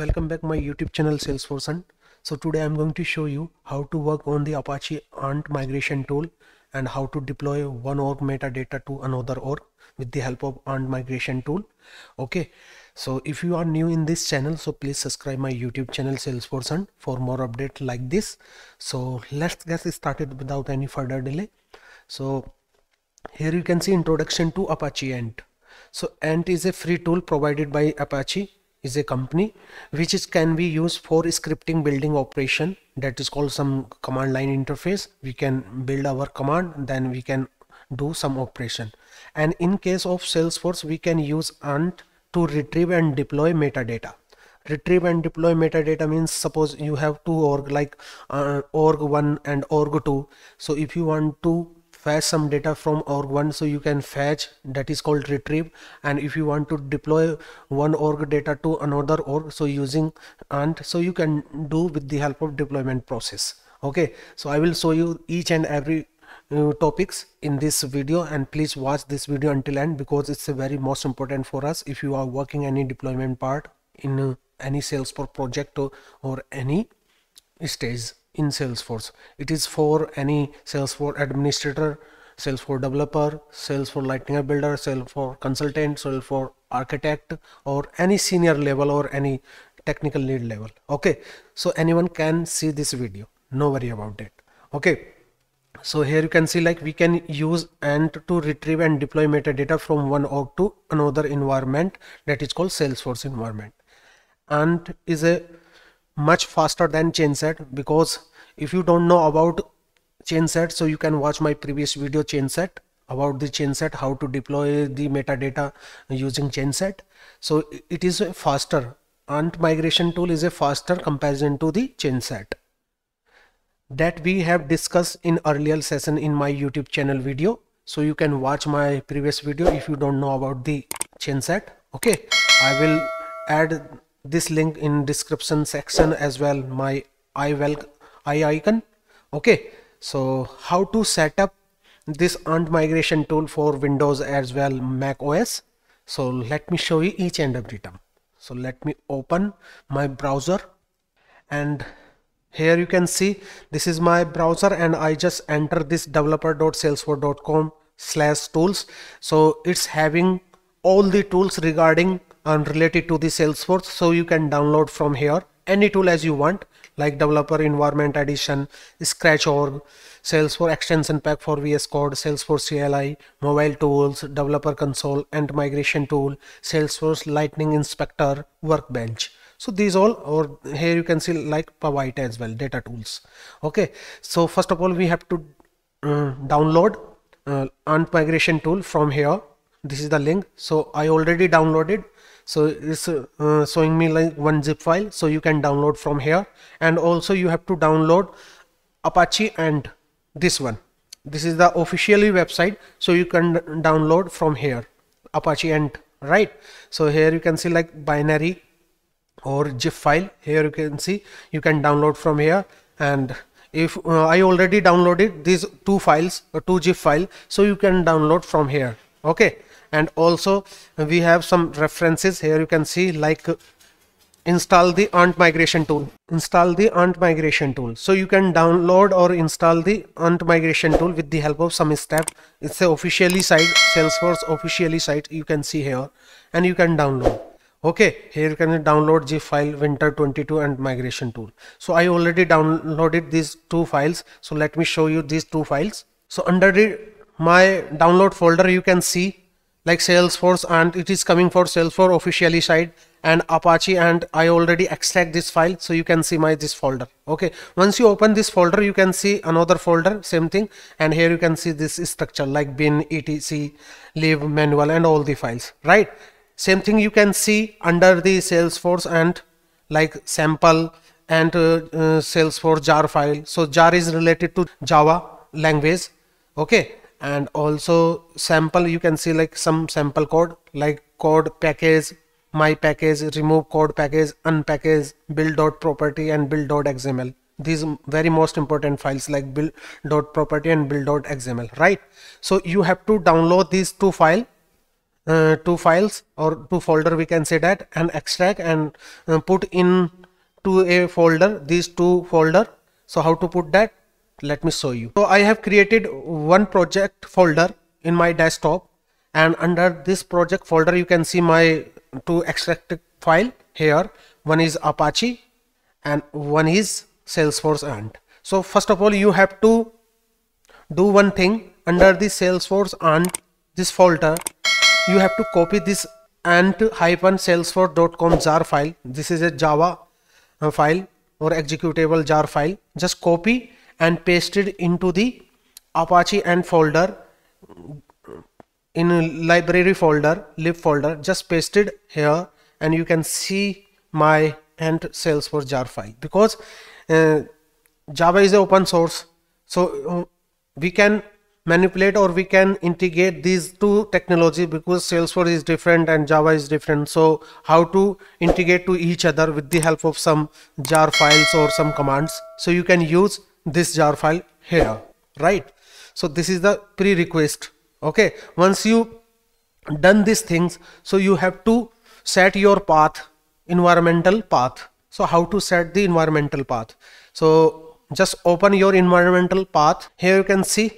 welcome back my youtube channel salesforce and so today i'm going to show you how to work on the apache ant migration tool and how to deploy one org metadata to another org with the help of ant migration tool okay so if you are new in this channel so please subscribe my youtube channel salesforce and for more update like this so let's get started without any further delay so here you can see introduction to apache ant so ant is a free tool provided by apache is a company which is can be used for scripting building operation that is called some command line interface we can build our command then we can do some operation and in case of salesforce we can use ant to retrieve and deploy metadata retrieve and deploy metadata means suppose you have two org like uh, org 1 and org 2 so if you want to fetch some data from org1 so you can fetch that is called retrieve and if you want to deploy one org data to another org so using and so you can do with the help of deployment process okay so i will show you each and every uh, topics in this video and please watch this video until end because it's a very most important for us if you are working any deployment part in uh, any salesforce project or, or any stage in Salesforce. It is for any Salesforce administrator, Salesforce developer, Salesforce Lightning App Builder, Salesforce consultant, Salesforce architect or any senior level or any technical lead level. Okay, so anyone can see this video. No worry about it. Okay. So here you can see like we can use and to retrieve and deploy metadata from one org to another environment that is called Salesforce environment and is a much faster than chainset because if you don't know about chainset so you can watch my previous video chainset about the chainset how to deploy the metadata using chainset so it is faster and migration tool is a faster comparison to the chainset that we have discussed in earlier session in my youtube channel video so you can watch my previous video if you don't know about the chainset okay i will add this link in description section as well my i well i icon okay so how to set up this ant migration tool for windows as well mac os so let me show you each and every term so let me open my browser and here you can see this is my browser and i just enter this developer.salesforce.com slash tools so it's having all the tools regarding and related to the Salesforce. So you can download from here any tool as you want like developer environment edition, Scratch org, Salesforce extension pack for VS Code, Salesforce CLI, mobile tools, developer console and migration tool, Salesforce lightning inspector, workbench. So these all or here you can see like Pavite as well data tools. Okay. So first of all we have to mm, download uh, ant migration tool from here. This is the link. So I already downloaded so it's uh, showing me like one zip file so you can download from here and also you have to download apache and this one this is the officially website so you can download from here apache and right so here you can see like binary or zip file here you can see you can download from here and if uh, I already downloaded these two files uh, two zip file so you can download from here okay and also we have some references here you can see like install the ant migration tool install the ant migration tool so you can download or install the ant migration tool with the help of some step it's the officially site salesforce officially site you can see here and you can download okay here you can download the file winter 22 and migration tool so i already downloaded these two files so let me show you these two files so under the, my download folder you can see like Salesforce and it is coming for Salesforce officially side and Apache and I already extract this file so you can see my this folder okay once you open this folder you can see another folder same thing and here you can see this structure like bin etc lib, manual and all the files right same thing you can see under the Salesforce and like sample and uh, uh, Salesforce jar file so jar is related to Java language okay and also sample you can see like some sample code like code package my package remove code package unpackage build dot property and build dot xml these very most important files like build dot property and build dot xml right so you have to download these two file uh, two files or two folder we can say that and extract and uh, put in to a folder these two folder so how to put that let me show you so i have created one project folder in my desktop and under this project folder you can see my two extracted file here one is apache and one is salesforce and so first of all you have to do one thing under the salesforce and this folder you have to copy this and hyphen salesforce.com jar file this is a java uh, file or executable jar file just copy and pasted into the Apache and folder in library folder lib folder just pasted here and you can see my and salesforce jar file because uh, java is open source so uh, we can manipulate or we can integrate these two technologies because salesforce is different and java is different so how to integrate to each other with the help of some jar files or some commands so you can use this jar file here right so this is the prerequisite okay once you done these things so you have to set your path environmental path so how to set the environmental path so just open your environmental path here you can see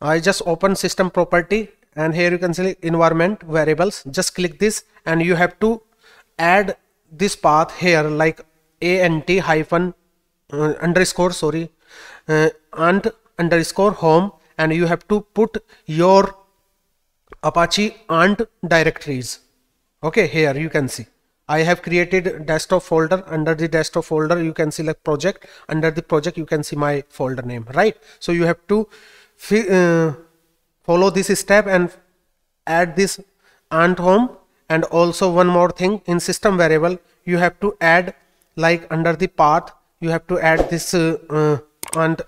i just open system property and here you can select environment variables just click this and you have to add this path here like ant hyphen uh, underscore sorry uh, and underscore home and you have to put your apache and directories okay here you can see I have created desktop folder under the desktop folder you can select project under the project you can see my folder name right so you have to uh, follow this step and add this and home and also one more thing in system variable you have to add like under the path you have to add this uh, uh, and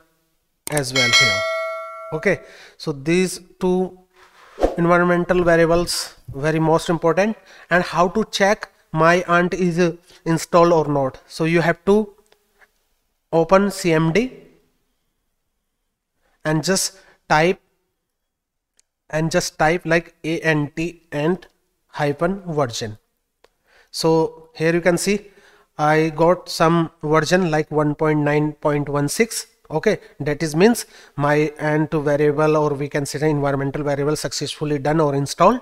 as well here okay so these two environmental variables very most important and how to check my aunt is installed or not so you have to open cmd and just type and just type like ant and hyphen version so here you can see i got some version like 1.9.16 okay that is means my ant variable or we can say environmental variable successfully done or installed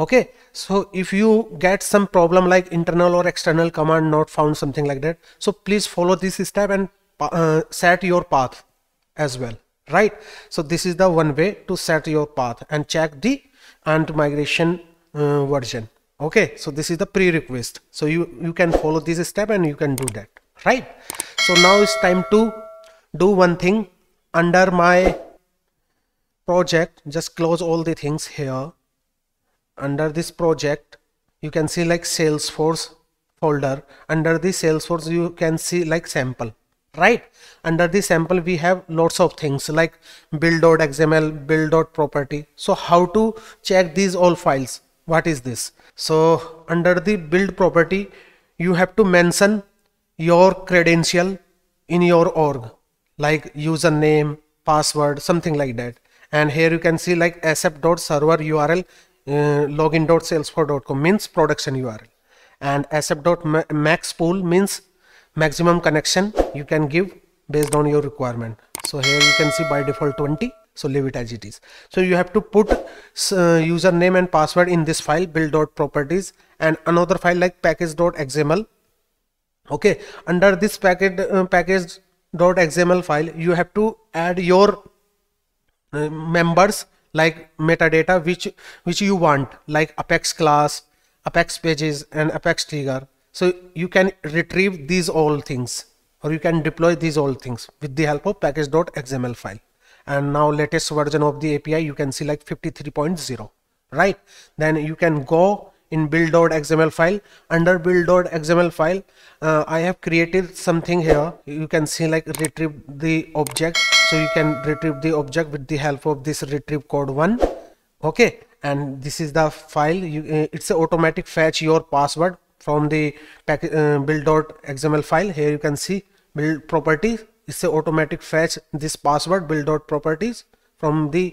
okay so if you get some problem like internal or external command not found something like that so please follow this step and uh, set your path as well right so this is the one way to set your path and check the ant migration uh, version okay so this is the prerequisite so you you can follow this step and you can do that right so now it's time to do one thing under my project just close all the things here under this project you can see like salesforce folder under the salesforce you can see like sample right under the sample we have lots of things like build.xml build.property so how to check these all files what is this so under the build property you have to mention your credential in your org like username, password, something like that. And here you can see like server URL uh, login.salesforce.com means production URL and max pool means maximum connection you can give based on your requirement. So here you can see by default 20 so leave it as it is so you have to put uh, username and password in this file build.properties and another file like package.xml okay under this package uh, package xml file you have to add your uh, members like metadata which which you want like apex class apex pages and apex trigger so you can retrieve these all things or you can deploy these all things with the help of package.xml file and now latest version of the api you can see like 53.0 right then you can go in build.xml file under build.xml file uh, I have created something here you can see like retrieve the object so you can retrieve the object with the help of this retrieve code one okay and this is the file you, uh, it's a automatic fetch your password from the uh, build.xml file here you can see build properties it's a automatic fetch this password build.properties from the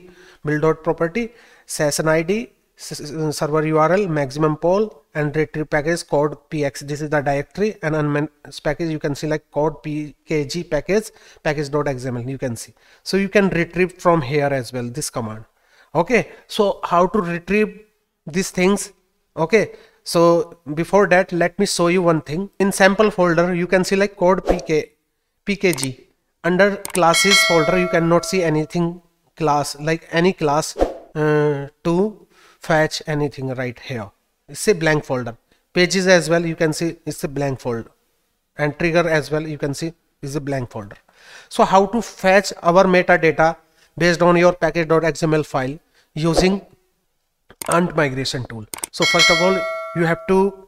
build.property session id server URL, maximum poll, and directory package code px. This is the directory and unmanaged package. You can select code pkg package package.xml. You can see. So you can retrieve from here as well this command. Okay. So how to retrieve these things? Okay. So before that, let me show you one thing. In sample folder, you can select code pk pkg. Under classes folder, you cannot see anything class like any class uh, to fetch anything right here it's a blank folder pages as well you can see it's a blank folder and trigger as well you can see is a blank folder so how to fetch our metadata based on your package.xml file using and migration tool so first of all you have to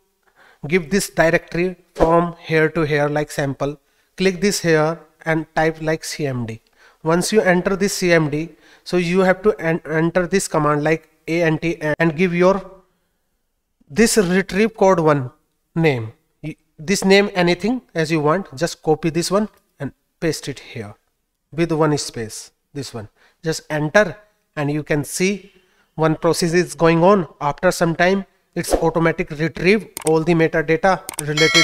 give this directory from here to here like sample click this here and type like cmd once you enter this cmd so you have to en enter this command like ant and give your this retrieve code 1 name this name anything as you want just copy this one and paste it here with one space this one just enter and you can see one process is going on after some time it's automatic retrieve all the metadata related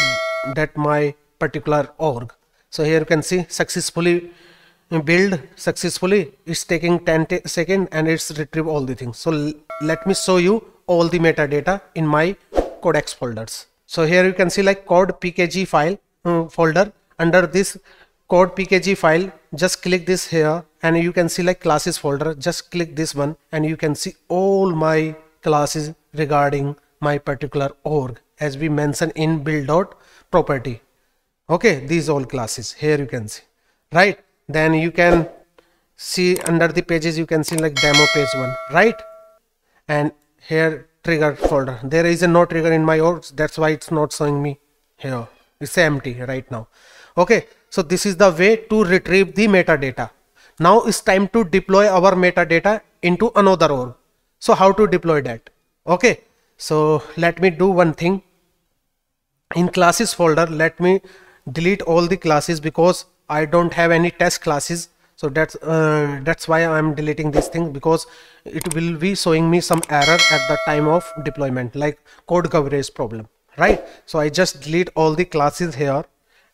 that my particular org so here you can see successfully build successfully it's taking 10 second and it's retrieve all the things so let me show you all the metadata in my codex folders so here you can see like code pkg file um, folder under this code pkg file just click this here and you can see like classes folder just click this one and you can see all my classes regarding my particular org as we mentioned in build property okay these all classes here you can see right then you can see under the pages you can see like demo page one right and here trigger folder there is a no trigger in my orgs that's why it's not showing me here it's empty right now okay so this is the way to retrieve the metadata now it's time to deploy our metadata into another org so how to deploy that okay so let me do one thing in classes folder let me delete all the classes because I don't have any test classes so that's uh, that's why I'm deleting this thing because it will be showing me some error at the time of deployment like code coverage problem right so I just delete all the classes here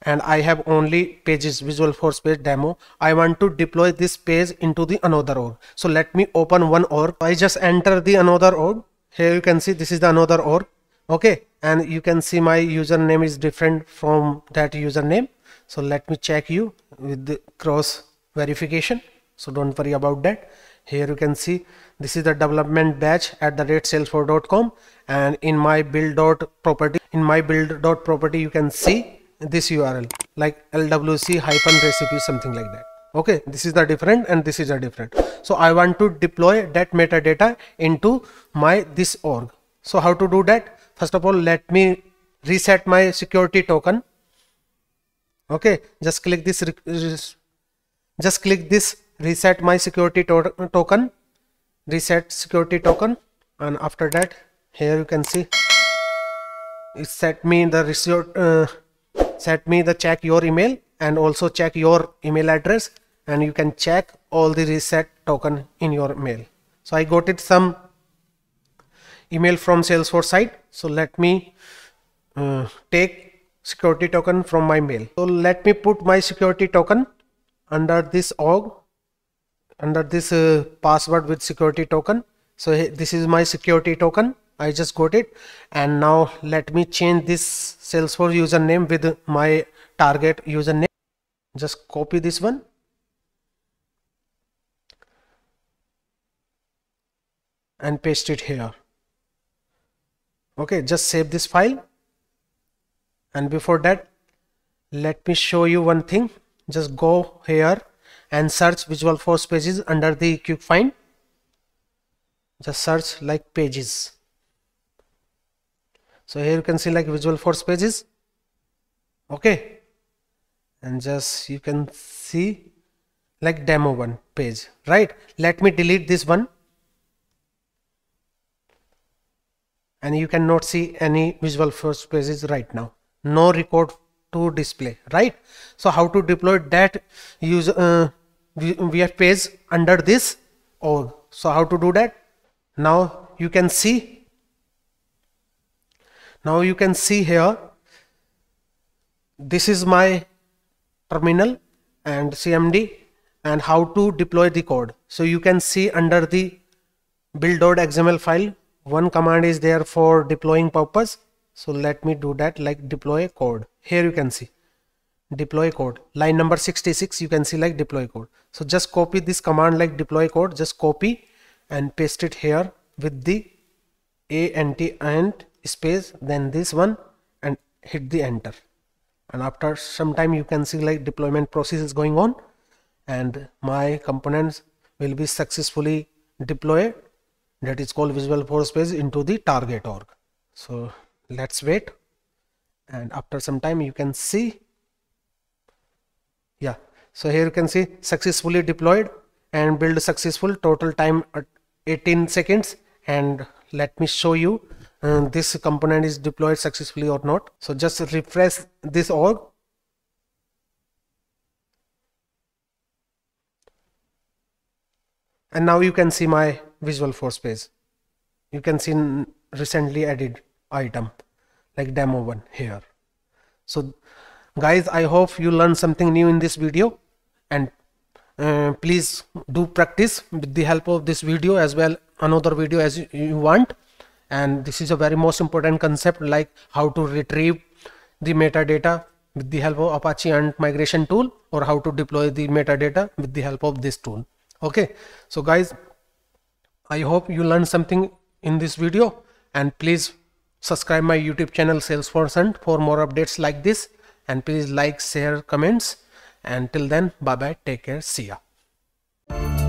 and I have only pages visual force page demo I want to deploy this page into the another org so let me open one org I just enter the another org here you can see this is the another org okay and you can see my username is different from that username so let me check you with the cross verification. So don't worry about that. Here you can see this is the development batch at the rate salesforce.com and in my build dot property in my build dot property you can see this URL like LWC hyphen recipe something like that. Okay, this is the different and this is the different. So I want to deploy that metadata into my this org. So how to do that? First of all, let me reset my security token okay just click this just click this reset my security to token reset security token and after that here you can see it set me the resort uh, set me the check your email and also check your email address and you can check all the reset token in your mail so i got it some email from salesforce site so let me uh, take security token from my mail. So let me put my security token under this org under this uh, password with security token. So this is my security token. I just got it and now let me change this Salesforce username with my target username. Just copy this one. and paste it here. Okay, just save this file and before that let me show you one thing just go here and search visual force pages under the quick find just search like pages so here you can see like visual force pages okay and just you can see like demo one page right let me delete this one and you cannot see any visual force pages right now no record to display right so how to deploy that use uh, vf page under this all so how to do that now you can see now you can see here this is my terminal and cmd and how to deploy the code so you can see under the build.xml file one command is there for deploying purpose so let me do that like deploy code here you can see deploy code line number 66 you can see like deploy code so just copy this command like deploy code just copy and paste it here with the a and t and space then this one and hit the enter and after some time you can see like deployment process is going on and my components will be successfully deployed that is called visual force page into the target org so let's wait and after some time you can see yeah so here you can see successfully deployed and build successful total time at 18 seconds and let me show you uh, this component is deployed successfully or not so just refresh this org and now you can see my visual force page you can see recently added item like demo 1 here. So guys I hope you learned something new in this video and uh, please do practice with the help of this video as well another video as you, you want and this is a very most important concept like how to retrieve the metadata with the help of Apache and migration tool or how to deploy the metadata with the help of this tool. Okay. So guys, I hope you learned something in this video and please subscribe my youtube channel salesforce and for more updates like this and please like share comments and till then bye bye take care see ya